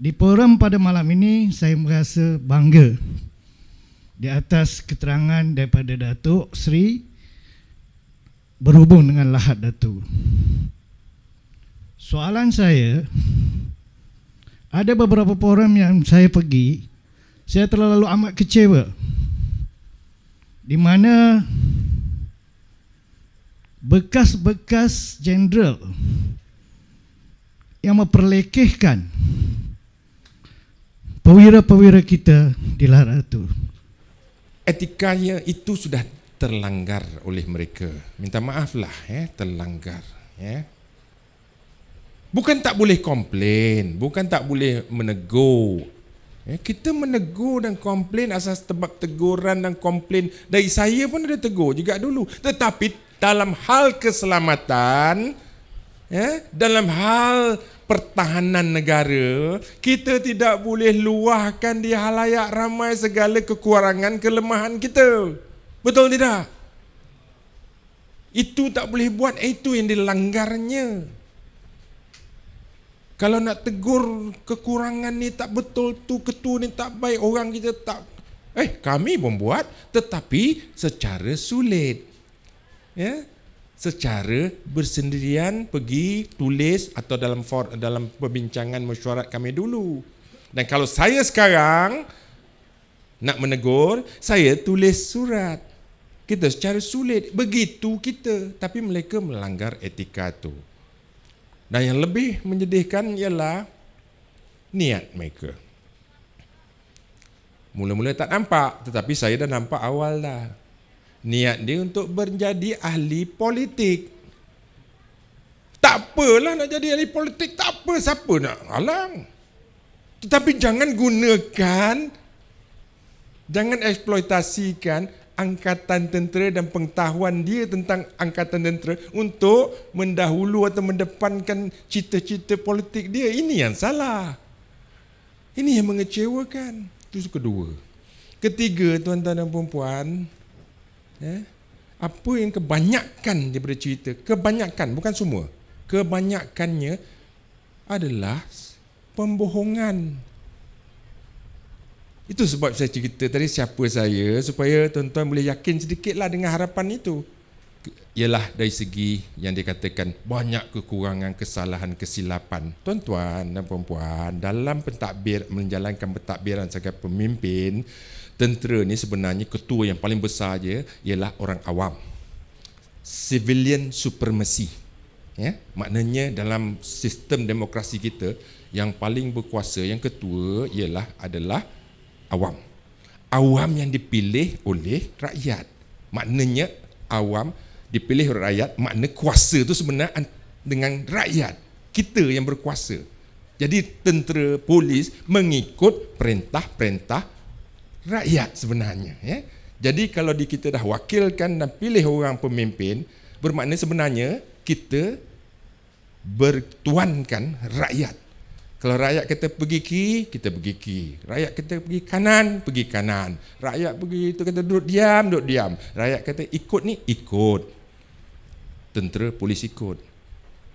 Di forum pada malam ini saya merasa bangga di atas keterangan daripada Datuk Sri berhubung dengan lahat Datuk. Soalan saya ada beberapa forum yang saya pergi saya terlalu amat kecewa di mana bekas-bekas jenderal yang memperlekehkan Pewira-pewira kita di lara itu. Etikanya itu sudah terlanggar oleh mereka. Minta maaflah, ya, terlanggar. Ya. Bukan tak boleh komplain, bukan tak boleh menegur. Ya, kita menegur dan komplain asas tebak teguran dan komplain dari saya pun ada tegur juga dulu. Tetapi dalam hal keselamatan, Ya, dalam hal pertahanan negara, kita tidak boleh luahkan di halayak ramai segala kekurangan, kelemahan kita. Betul tidak? Itu tak boleh buat, eh, itu yang dilanggarnya. Kalau nak tegur kekurangan ni tak betul tu, ketua ni tak baik, orang kita tak... Eh, kami pun buat, tetapi secara sulit. Ya, secara bersendirian pergi tulis atau dalam for, dalam perbincangan mesyuarat kami dulu. Dan kalau saya sekarang nak menegur, saya tulis surat. Kita secara sulit begitu kita, tapi mereka melanggar etika tu. Dan yang lebih menyedihkan ialah niat mereka. Mula-mula tak nampak, tetapi saya dah nampak awal dah. Niat dia untuk menjadi ahli politik Tak apalah nak jadi ahli politik Tak apa siapa nak halang Tetapi jangan gunakan Jangan eksploitasikan angkatan tentera dan pengetahuan dia tentang angkatan tentera untuk mendahulu atau mendepankan cita-cita politik dia. Ini yang salah. Ini yang mengecewakan. Itu kedua. Ketiga, tuan-tuan dan puan Eh? Apa yang kebanyakan daripada cerita, kebanyakan, bukan semua, kebanyakannya adalah pembohongan. Itu sebab saya cerita tadi siapa saya, supaya tuan-tuan boleh yakin sedikitlah dengan harapan itu. Ialah dari segi yang dikatakan banyak kekurangan, kesalahan, kesilapan. Tuan-tuan dan puan-puan dalam pentadbir, menjalankan pentadbiran sebagai pemimpin, tentera ni sebenarnya ketua yang paling besar dia ialah orang awam. Civilian supremacy. Ya, maknanya dalam sistem demokrasi kita yang paling berkuasa yang ketua ialah adalah awam. Awam yang dipilih oleh rakyat. Maknanya awam dipilih oleh rakyat, makna kuasa tu sebenarnya dengan rakyat. Kita yang berkuasa. Jadi tentera polis mengikut perintah-perintah rakyat sebenarnya ya. Jadi kalau di kita dah wakilkan dan pilih orang pemimpin bermakna sebenarnya kita bertuankan rakyat. Kalau rakyat kita pergi kiri, kita pergi kiri. Rakyat kita pergi kanan, pergi kanan. Rakyat pergi itu kita duduk diam, duduk diam. Rakyat kata ikut ni ikut. Tentera polis ikut.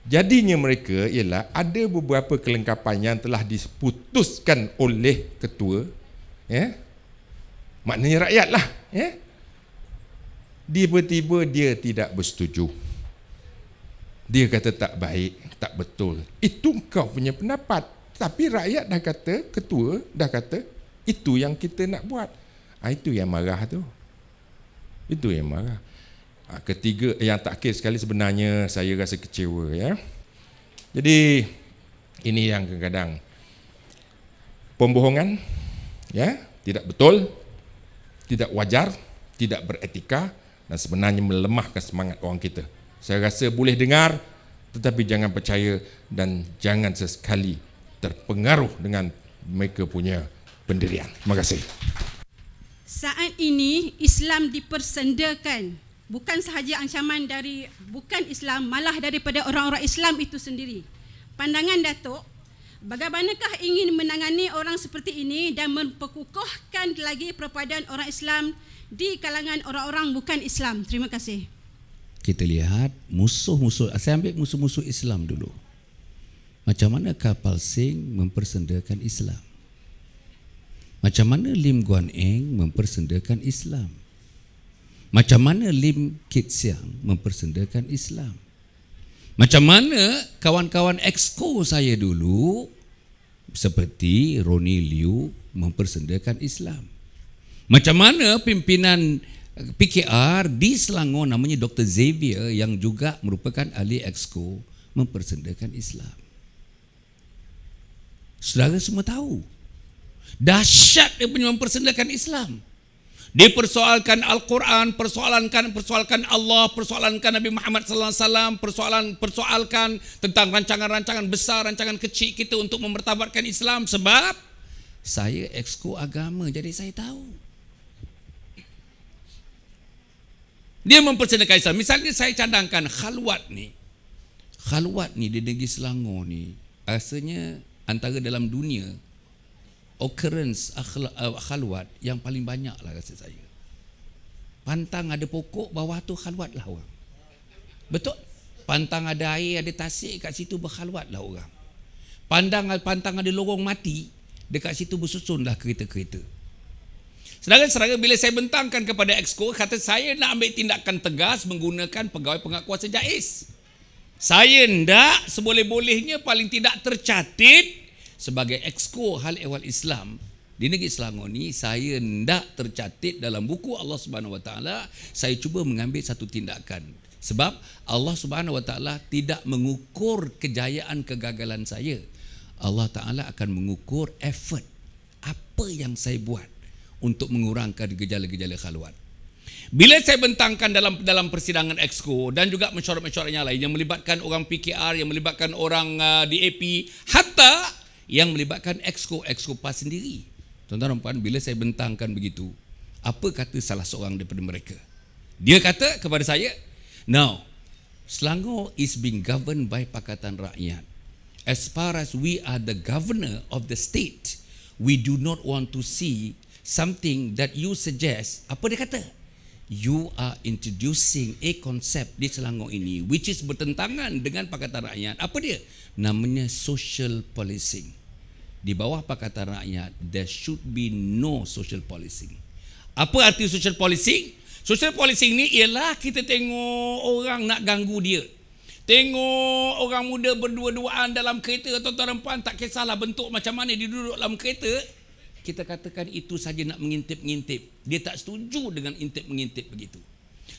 Jadinya mereka ialah ada beberapa kelengkapan yang telah diputuskan oleh ketua ya maknanya rakyat lah ya? Yeah? tiba-tiba dia tidak bersetuju dia kata tak baik tak betul itu kau punya pendapat tapi rakyat dah kata ketua dah kata itu yang kita nak buat ha, itu yang marah tu itu yang marah ha, ketiga eh, yang tak kira sekali sebenarnya saya rasa kecewa ya jadi ini yang kadang-kadang pembohongan ya tidak betul tidak wajar, tidak beretika dan sebenarnya melemahkan semangat orang kita. Saya rasa boleh dengar tetapi jangan percaya dan jangan sesekali terpengaruh dengan mereka punya pendirian. Terima kasih. Saat ini Islam dipersendakan bukan sahaja ancaman dari bukan Islam malah daripada orang-orang Islam itu sendiri. Pandangan Datuk Bagaimanakah ingin menangani orang seperti ini dan memperkukuhkan lagi perpaduan orang Islam di kalangan orang-orang bukan Islam? Terima kasih. Kita lihat musuh-musuh, saya ambil musuh-musuh Islam dulu. Macam mana kapal Sing mempersendakan Islam? Macam mana Lim Guan Eng mempersendakan Islam? Macam mana Lim Kit Siang mempersendakan Islam? Macam mana kawan-kawan exco saya dulu seperti Roni Liu mempersendakan Islam. Macam mana pimpinan eh, PKR di Selangor namanya Dr. Xavier yang juga merupakan ahli exco mempersendakan Islam. Saudara semua tahu. Dahsyat dia punya mempersendakan Islam dipersoalkan Al-Quran, persoalankan persoalkan Allah, persoalankan Nabi Muhammad Sallallahu Alaihi Wasallam, persoalan persoalkan tentang rancangan-rancangan besar, rancangan kecil kita untuk memertabatkan Islam sebab saya eksku agama jadi saya tahu. Dia mempersenakan Islam. Misalnya saya cadangkan khalwat ni. Khalwat ni di negeri Selangor ni. asalnya antara dalam dunia occurrence akhla, uh, khalwat yang paling banyak lah kata saya. Pantang ada pokok, bawah tu khalwat lah orang. Betul? Pantang ada air, ada tasik, kat situ berkhalwat lah orang. Pantang, pantang ada lorong mati, dekat situ bersusun lah kereta-kereta. Sedangkan-sedangkan bila saya bentangkan kepada exco, kata saya nak ambil tindakan tegas menggunakan pegawai pengakuasa jais. Saya ndak seboleh-bolehnya paling tidak tercatit sebagai exco hal ehwal Islam di negeri Selangor ni saya tidak tercatat dalam buku Allah Subhanahu Wa Taala saya cuba mengambil satu tindakan sebab Allah Subhanahu Wa Taala tidak mengukur kejayaan kegagalan saya Allah Taala akan mengukur effort apa yang saya buat untuk mengurangkan gejala-gejala khalwat bila saya bentangkan dalam dalam persidangan exco dan juga mesyuarat-mesyuarat yang lain yang melibatkan orang PKR yang melibatkan orang uh, DAP hatta yang melibatkan exco exco pas sendiri. Tuan-tuan dan puan, bila saya bentangkan begitu, apa kata salah seorang daripada mereka? Dia kata kepada saya, "Now, Selangor is being governed by Pakatan Rakyat. As far as we are the governor of the state, we do not want to see something that you suggest." Apa dia kata? you are introducing a concept di Selangor ini which is bertentangan dengan Pakatan Rakyat. Apa dia? Namanya social policing. Di bawah Pakatan Rakyat, there should be no social policing. Apa arti social policing? Social policing ni ialah kita tengok orang nak ganggu dia. Tengok orang muda berdua-duaan dalam kereta atau tuan-tuan tak kisahlah bentuk macam mana dia duduk dalam kereta, kita katakan itu saja nak mengintip-ngintip. Dia tak setuju dengan intip-mengintip begitu.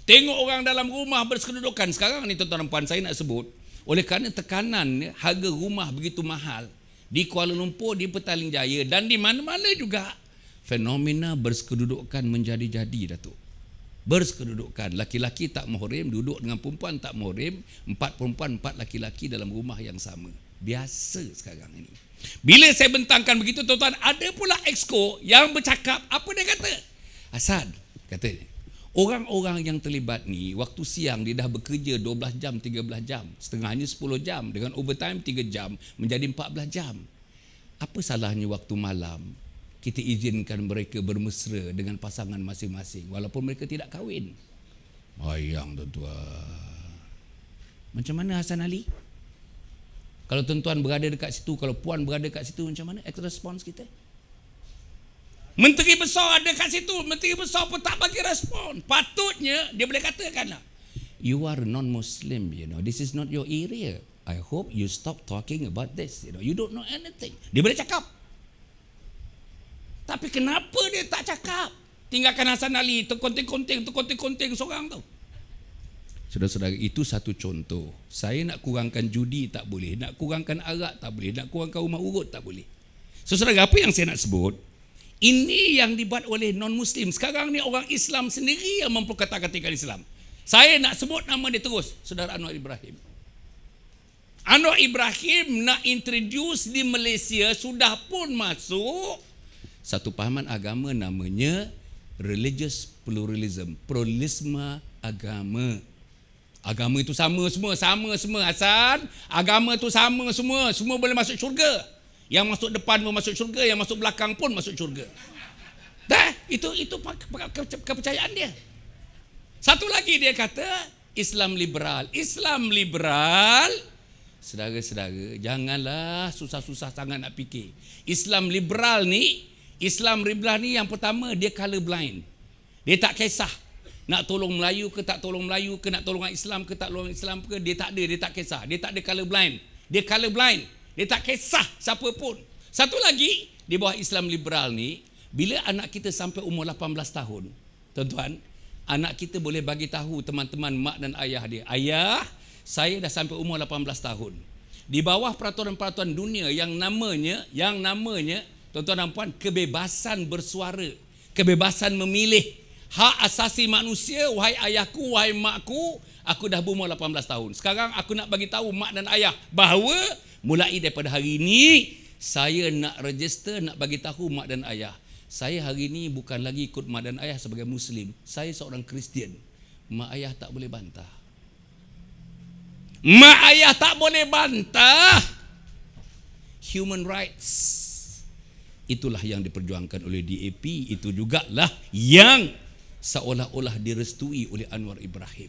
Tengok orang dalam rumah bersekedudukan. Sekarang ni tuan-tuan dan puan saya nak sebut. Oleh kerana tekanan harga rumah begitu mahal. Di Kuala Lumpur, di Petaling Jaya dan di mana-mana juga. Fenomena bersekedudukan menjadi-jadi Datuk. Bersekedudukan. Laki-laki tak muhrim, duduk dengan perempuan tak muhrim. Empat perempuan, empat laki-laki dalam rumah yang sama biasa sekarang ini. Bila saya bentangkan begitu tuan-tuan, ada pula exco yang bercakap, apa dia kata? Asad kata dia Orang-orang yang terlibat ni waktu siang dia dah bekerja 12 jam, 13 jam, setengahnya 10 jam dengan overtime 3 jam menjadi 14 jam. Apa salahnya waktu malam kita izinkan mereka bermesra dengan pasangan masing-masing walaupun mereka tidak kahwin? Ayang tuan-tuan. Macam mana Hasan Ali? Kalau tuan-tuan berada dekat situ, kalau puan berada dekat situ macam mana? Act response kita. Menteri besar ada dekat situ, menteri besar pun tak bagi respon. Patutnya dia boleh katakanlah, you are non-muslim, you know. This is not your area. I hope you stop talking about this, you know. You don't know anything. Dia boleh cakap. Tapi kenapa dia tak cakap? Tinggalkan Hasan Ali, tekonting-konting, tekonting-konting seorang tu. Saudara-saudara, itu satu contoh. Saya nak kurangkan judi tak boleh, nak kurangkan arak tak boleh, nak kurangkan rumah urut tak boleh. Saudara-saudara, apa yang saya nak sebut? Ini yang dibuat oleh non-muslim. Sekarang ni orang Islam sendiri yang memperkatakan Islam. Saya nak sebut nama dia terus, Saudara Anwar Ibrahim. Anwar Ibrahim nak introduce di Malaysia sudah pun masuk satu pahaman agama namanya religious pluralism, pluralisme agama. Agama itu sama semua, sama semua Hasan. Agama itu sama semua, semua boleh masuk syurga. Yang masuk depan pun masuk syurga, yang masuk belakang pun masuk syurga. Dah, itu itu kepercayaan dia. Satu lagi dia kata Islam liberal. Islam liberal saudara-saudara, janganlah susah-susah sangat nak fikir. Islam liberal ni, Islam liberal ni yang pertama dia colorblind. Dia tak kisah nak tolong Melayu ke tak tolong Melayu ke nak tolong Islam ke tak tolong Islam ke dia tak ada dia tak kisah dia tak ada color blind dia color blind dia tak kisah siapa pun satu lagi di bawah Islam liberal ni bila anak kita sampai umur 18 tahun tuan-tuan anak kita boleh bagi tahu teman-teman mak dan ayah dia ayah saya dah sampai umur 18 tahun di bawah peraturan-peraturan dunia yang namanya yang namanya tuan-tuan dan puan kebebasan bersuara kebebasan memilih Hak asasi manusia Wahai ayahku, wahai makku Aku dah berumur 18 tahun Sekarang aku nak bagi tahu mak dan ayah Bahawa mulai daripada hari ini Saya nak register Nak bagi tahu mak dan ayah Saya hari ini bukan lagi ikut mak dan ayah Sebagai Muslim, saya seorang Kristian Mak ayah tak boleh bantah Mak ayah tak boleh bantah Human rights Itulah yang diperjuangkan oleh DAP Itu jugalah yang seolah-olah direstui oleh Anwar Ibrahim.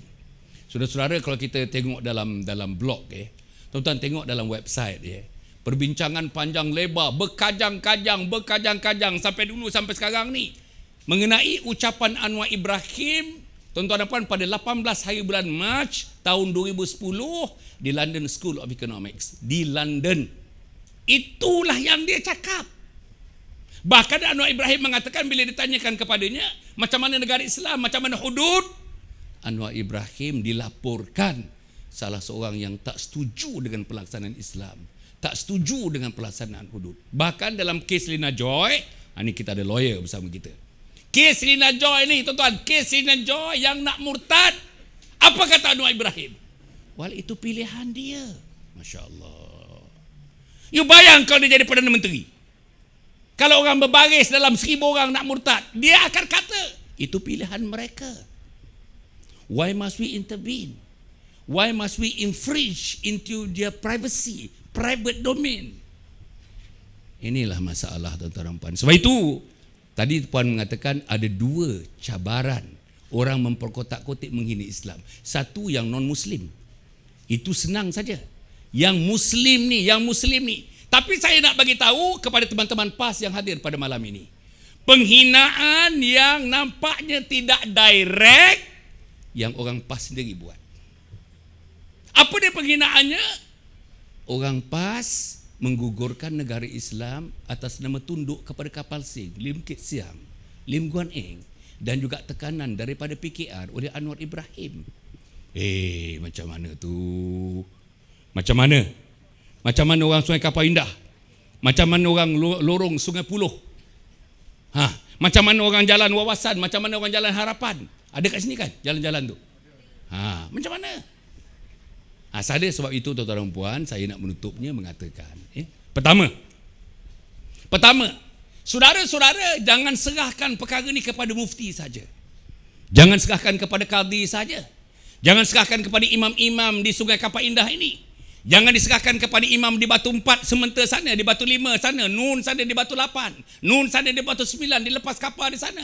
Saudara-saudara kalau kita tengok dalam dalam blog ya. Eh, Tuan-tuan tengok dalam website ya. Eh, perbincangan panjang lebar, berkajang-kajang, berkajang-kajang sampai dulu sampai sekarang ni mengenai ucapan Anwar Ibrahim Tuan-tuan dan puan pada 18 hari bulan Mac tahun 2010 di London School of Economics di London itulah yang dia cakap Bahkan Anwar Ibrahim mengatakan bila ditanyakan kepadanya macam mana negara Islam, macam mana hudud, Anwar Ibrahim dilaporkan salah seorang yang tak setuju dengan pelaksanaan Islam, tak setuju dengan pelaksanaan hudud. Bahkan dalam kes Lina Joy, ini ha, kita ada lawyer bersama kita. Kes Lina Joy ni, tuan-tuan, kes Lina Joy yang nak murtad, apa kata Anwar Ibrahim? Wal itu pilihan dia. Masya Allah. You bayangkan kalau dia jadi Perdana Menteri. Kalau orang berbaris dalam seribu orang nak murtad, dia akan kata, itu pilihan mereka. Why must we intervene? Why must we infringe into their privacy, private domain? Inilah masalah tuan-tuan dan Sebab itu, tadi Puan mengatakan ada dua cabaran orang memperkotak-kotik menghina Islam. Satu yang non-Muslim. Itu senang saja. Yang Muslim ni, yang Muslim ni, tapi saya nak bagi tahu kepada teman-teman PAS yang hadir pada malam ini. Penghinaan yang nampaknya tidak direct yang orang PAS sendiri buat. Apa dia penghinaannya? Orang PAS menggugurkan negara Islam atas nama tunduk kepada kapal Sing, Lim Kit Siang, Lim Guan Eng dan juga tekanan daripada PKR oleh Anwar Ibrahim. Eh, macam mana tu? Macam mana? Macam mana orang Sungai Kapal Indah? Macam mana orang lorong Sungai Puluh? Ha, macam mana orang jalan wawasan? Macam mana orang jalan harapan? Ada kat sini kan jalan-jalan tu? Ha, macam mana? Asal ha, dia sebab itu tuan-tuan dan puan saya nak menutupnya mengatakan, eh? pertama. Pertama, saudara-saudara jangan serahkan perkara ni kepada mufti saja. Jangan serahkan kepada kadi saja. Jangan serahkan kepada imam-imam di Sungai Kapal Indah ini. Jangan diserahkan kepada imam di batu empat sementara sana, di batu lima sana, nun sana di batu lapan, nun sana di batu sembilan, dilepas kapal di sana.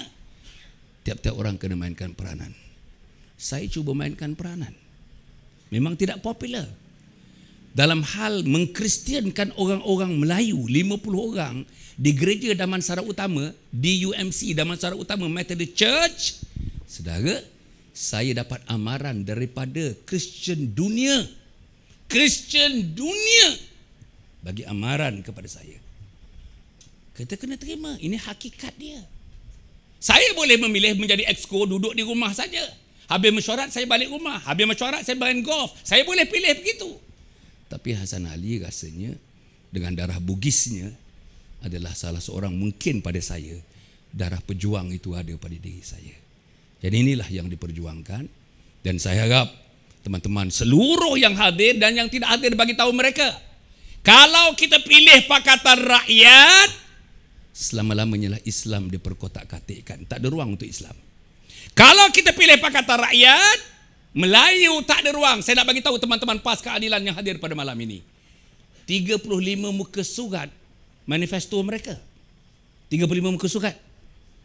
Tiap-tiap orang kena mainkan peranan. Saya cuba mainkan peranan. Memang tidak popular. Dalam hal mengkristiankan orang-orang Melayu, 50 orang di gereja Damansara Utama, di UMC Damansara Utama, Methodist Church, sedara, saya dapat amaran daripada Christian dunia Kristian dunia bagi amaran kepada saya. Kita kena terima, ini hakikat dia. Saya boleh memilih menjadi exco duduk di rumah saja. Habis mesyuarat saya balik rumah, habis mesyuarat saya main golf. Saya boleh pilih begitu. Tapi Hasan Ali rasanya dengan darah Bugisnya adalah salah seorang mungkin pada saya darah pejuang itu ada pada diri saya. Jadi inilah yang diperjuangkan dan saya harap teman-teman seluruh yang hadir dan yang tidak hadir bagi tahu mereka kalau kita pilih pakatan rakyat selama-lamanya lah Islam diperkotak perkotak katikan tak ada ruang untuk Islam kalau kita pilih pakatan rakyat Melayu tak ada ruang saya nak bagi tahu teman-teman pas keadilan yang hadir pada malam ini 35 muka surat manifesto mereka 35 muka surat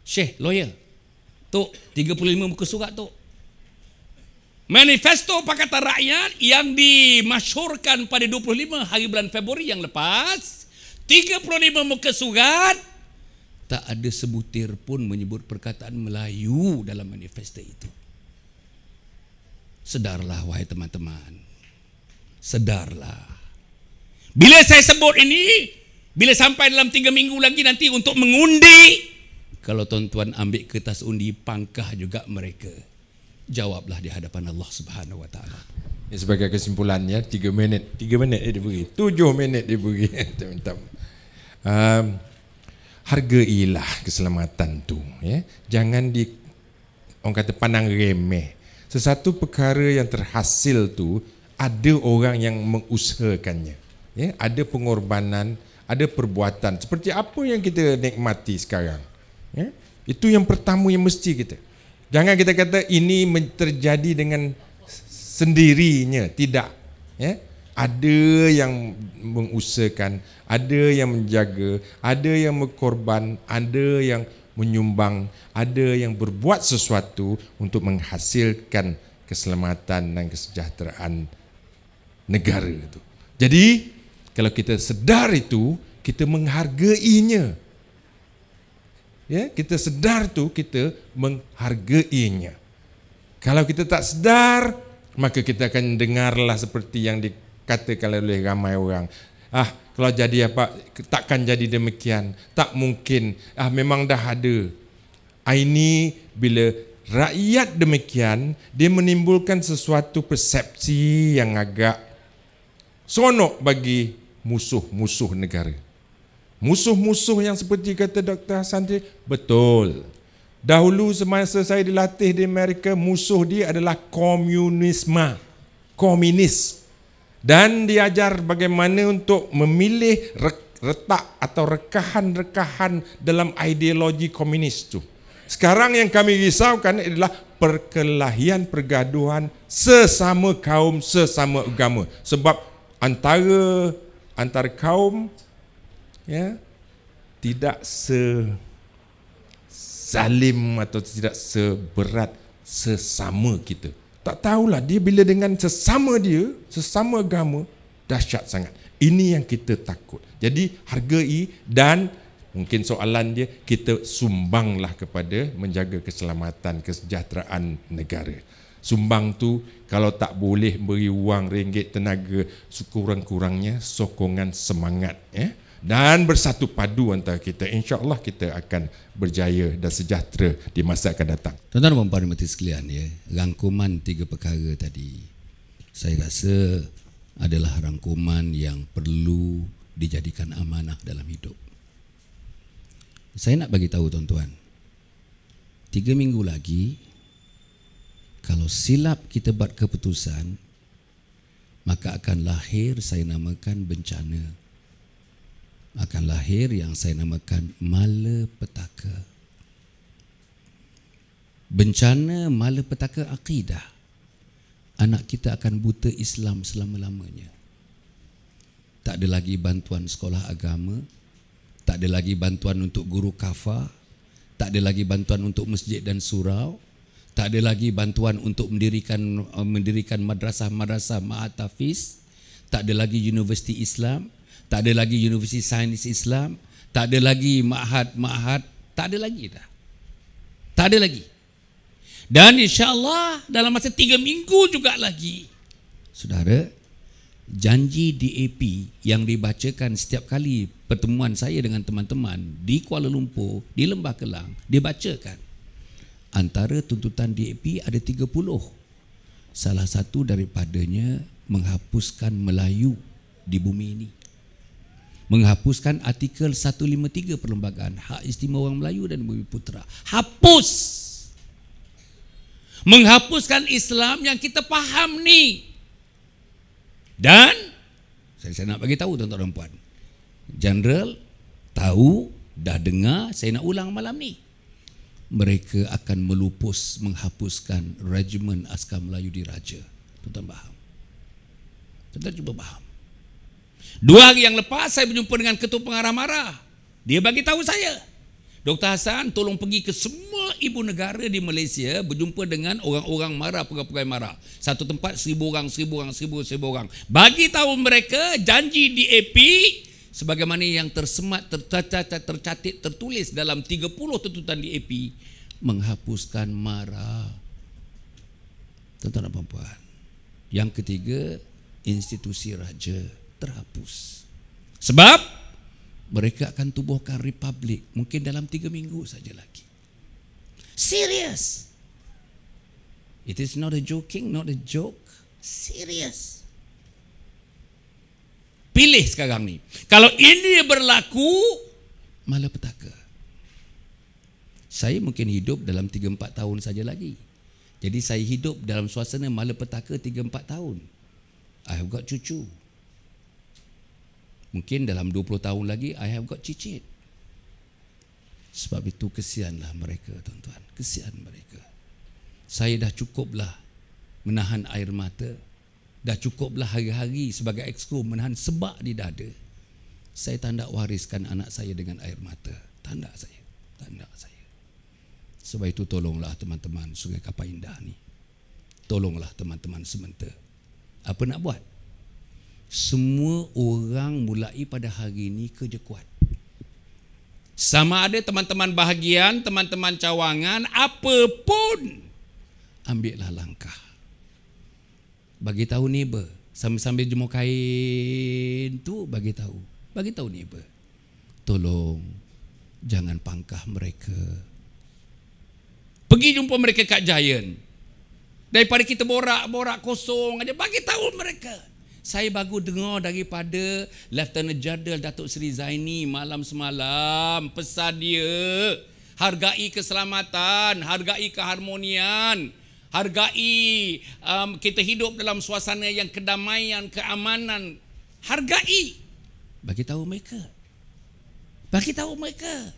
Syekh, lawyer Tok, 35 muka surat Tok Manifesto Pakatan Rakyat yang dimasyurkan pada 25 hari bulan Februari yang lepas 35 muka surat tak ada sebutir pun menyebut perkataan Melayu dalam manifesto itu. Sedarlah wahai teman-teman. Sedarlah. Bila saya sebut ini, bila sampai dalam 3 minggu lagi nanti untuk mengundi, kalau tuan-tuan ambil kertas undi, pangkah juga mereka jawablah di hadapan Allah Subhanahu wa taala. Ya, sebagai kesimpulannya, ya, 3 minit, 3 minit dia beri. 7 minit dia beri. Minta. um, hargailah keselamatan tu, ya. Jangan di orang kata pandang remeh. Sesuatu perkara yang terhasil tu ada orang yang mengusahakannya. Ya, ada pengorbanan, ada perbuatan seperti apa yang kita nikmati sekarang. Ya, itu yang pertama yang mesti kita. Jangan kita kata ini terjadi dengan sendirinya, tidak. Ya. Ada yang mengusahakan, ada yang menjaga, ada yang berkorban, ada yang menyumbang, ada yang berbuat sesuatu untuk menghasilkan keselamatan dan kesejahteraan negara itu. Jadi, kalau kita sedar itu, kita menghargainya ya kita sedar tu kita menghargainya kalau kita tak sedar maka kita akan dengarlah seperti yang dikatakan oleh ramai orang ah kalau jadi apa takkan jadi demikian tak mungkin ah memang dah ada ah, ini bila rakyat demikian dia menimbulkan sesuatu persepsi yang agak sonok bagi musuh-musuh negara Musuh-musuh yang seperti kata Dr. Hassan tadi, betul. Dahulu semasa saya dilatih di Amerika, musuh dia adalah komunisme. Komunis. Dan diajar bagaimana untuk memilih retak atau rekahan-rekahan dalam ideologi komunis tu. Sekarang yang kami risaukan adalah perkelahian pergaduhan sesama kaum, sesama agama. Sebab antara antara kaum ya tidak se zalim atau tidak seberat sesama kita tak tahulah dia bila dengan sesama dia sesama agama dahsyat sangat ini yang kita takut jadi hargai dan mungkin soalan dia kita sumbanglah kepada menjaga keselamatan kesejahteraan negara sumbang tu kalau tak boleh beri wang ringgit tenaga sekurang-kurangnya sokongan semangat ya eh? dan bersatu padu antara kita insyaallah kita akan berjaya dan sejahtera di masa akan datang. Tuan-tuan dan puan-puan sekalian ya, rangkuman tiga perkara tadi saya rasa adalah rangkuman yang perlu dijadikan amanah dalam hidup. Saya nak bagi tahu tuan-tuan. Tiga minggu lagi kalau silap kita buat keputusan maka akan lahir saya namakan bencana akan lahir yang saya namakan malapetaka. Bencana malapetaka akidah. Anak kita akan buta Islam selama-lamanya. Tak ada lagi bantuan sekolah agama, tak ada lagi bantuan untuk guru kafa, tak ada lagi bantuan untuk masjid dan surau, tak ada lagi bantuan untuk mendirikan eh, mendirikan madrasah-madrasah ma'atafis, tak ada lagi universiti Islam, tak ada lagi universiti sains Islam, tak ada lagi mahat-mahat, tak ada lagi dah. Tak ada lagi. Dan insya Allah dalam masa tiga minggu juga lagi. Saudara, janji DAP yang dibacakan setiap kali pertemuan saya dengan teman-teman di Kuala Lumpur, di Lembah Kelang, dibacakan. Antara tuntutan DAP ada 30. Salah satu daripadanya menghapuskan Melayu di bumi ini menghapuskan artikel 153 perlembagaan hak istimewa orang Melayu dan bumi putera hapus menghapuskan Islam yang kita faham ni dan saya, saya nak bagi tahu tuan-tuan dan puan general tahu dah dengar saya nak ulang malam ni mereka akan melupus menghapuskan regimen askar Melayu diraja tuan-tuan faham tuan-tuan cuba faham Dua hari yang lepas saya berjumpa dengan ketua pengarah marah Dia bagi tahu saya. Dr. Hassan tolong pergi ke semua ibu negara di Malaysia berjumpa dengan orang-orang marah, pegawai-pegawai marah Satu tempat seribu orang, seribu orang, seribu, seribu orang. Bagi tahu mereka janji di DAP sebagaimana yang tersemat, tercatat, tercatat, tertulis dalam 30 tuntutan di DAP menghapuskan marah. Tentang apa? dan Yang ketiga, institusi raja terhapus. Sebab mereka akan tubuhkan republik mungkin dalam tiga minggu saja lagi. Serious. It is not a joking, not a joke. Serious. Pilih sekarang ni. Kalau ini berlaku, malapetaka. Saya mungkin hidup dalam tiga empat tahun saja lagi. Jadi saya hidup dalam suasana malapetaka 3-4 tahun. I have got cucu. Mungkin dalam 20 tahun lagi I have got cicit Sebab itu kesianlah mereka tuan-tuan Kesian mereka Saya dah cukuplah Menahan air mata Dah cukuplah hari-hari sebagai exco Menahan sebab di dada Saya tak wariskan anak saya dengan air mata Tanda saya Tanda saya Sebab itu tolonglah teman-teman Sungai Kapal Indah ni Tolonglah teman-teman sementara Apa nak buat? semua orang mulai pada hari ini kerja kuat. Sama ada teman-teman bahagian, teman-teman cawangan, apapun, ambillah langkah. Bagi tahu neighbor, sambil-sambil jemur kain tu bagi tahu. Bagi tahu neighbor. Tolong jangan pangkah mereka. Pergi jumpa mereka kat Giant. Daripada kita borak-borak kosong aja bagi tahu mereka. Saya baru dengar daripada Lieutenant Jadal Datuk Seri Zaini malam semalam pesan dia hargai keselamatan, hargai keharmonian, hargai um, kita hidup dalam suasana yang kedamaian, keamanan. Hargai. Bagi tahu mereka. Bagi tahu mereka.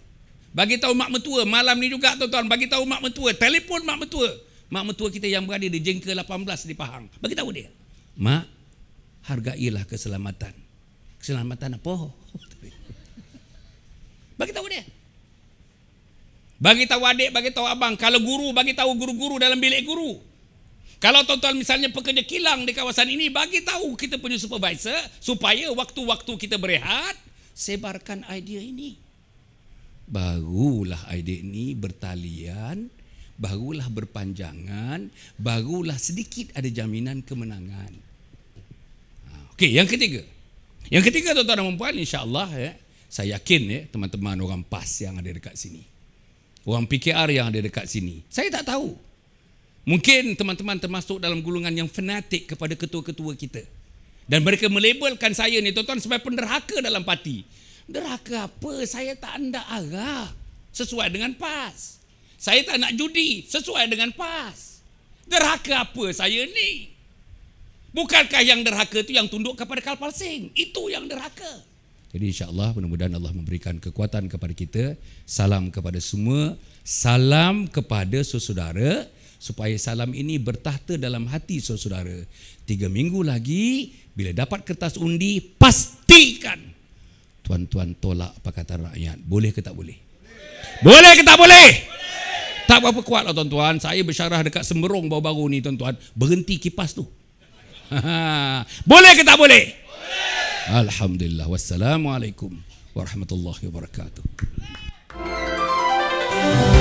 Bagi tahu mak mertua malam ni juga tuan-tuan, bagi tahu mak mertua, telefon mak mertua. Mak mertua kita yang berada di Jengka 18 di Pahang. Bagi tahu dia. Mak hargailah keselamatan. Keselamatan apa? bagi tahu dia. Bagi tahu adik, bagi tahu abang. Kalau guru, bagi tahu guru-guru dalam bilik guru. Kalau tuan-tuan misalnya pekerja kilang di kawasan ini, bagi tahu kita punya supervisor supaya waktu-waktu kita berehat, sebarkan idea ini. Barulah idea ini bertalian, barulah berpanjangan, barulah sedikit ada jaminan kemenangan. Okey, yang ketiga. Yang ketiga tuan-tuan dan puan-puan insya-Allah ya, saya yakin ya teman-teman orang PAS yang ada dekat sini. Orang PKR yang ada dekat sini. Saya tak tahu. Mungkin teman-teman termasuk dalam gulungan yang fanatik kepada ketua-ketua kita. Dan mereka melabelkan saya ni tuan-tuan sebagai penderhaka dalam parti. Deraka apa? Saya tak hendak arah sesuai dengan PAS. Saya tak nak judi sesuai dengan PAS. Deraka apa saya ni? Bukankah yang derhaka itu yang tunduk kepada kapal sing? Itu yang derhaka. Jadi insyaallah mudah-mudahan Allah memberikan kekuatan kepada kita. Salam kepada semua. Salam kepada saudara supaya salam ini bertahta dalam hati saudara. Tiga minggu lagi bila dapat kertas undi pastikan tuan-tuan tolak pakatan rakyat. Boleh ke tak boleh? Boleh, boleh ke tak boleh? boleh. Tak apa-apa kuatlah tuan-tuan. Saya bersyarah dekat Semerong baru-baru ni tuan-tuan. Berhenti kipas tu. boleh kita boleh? boleh. Alhamdulillah. Wassalamualaikum warahmatullahi wabarakatuh.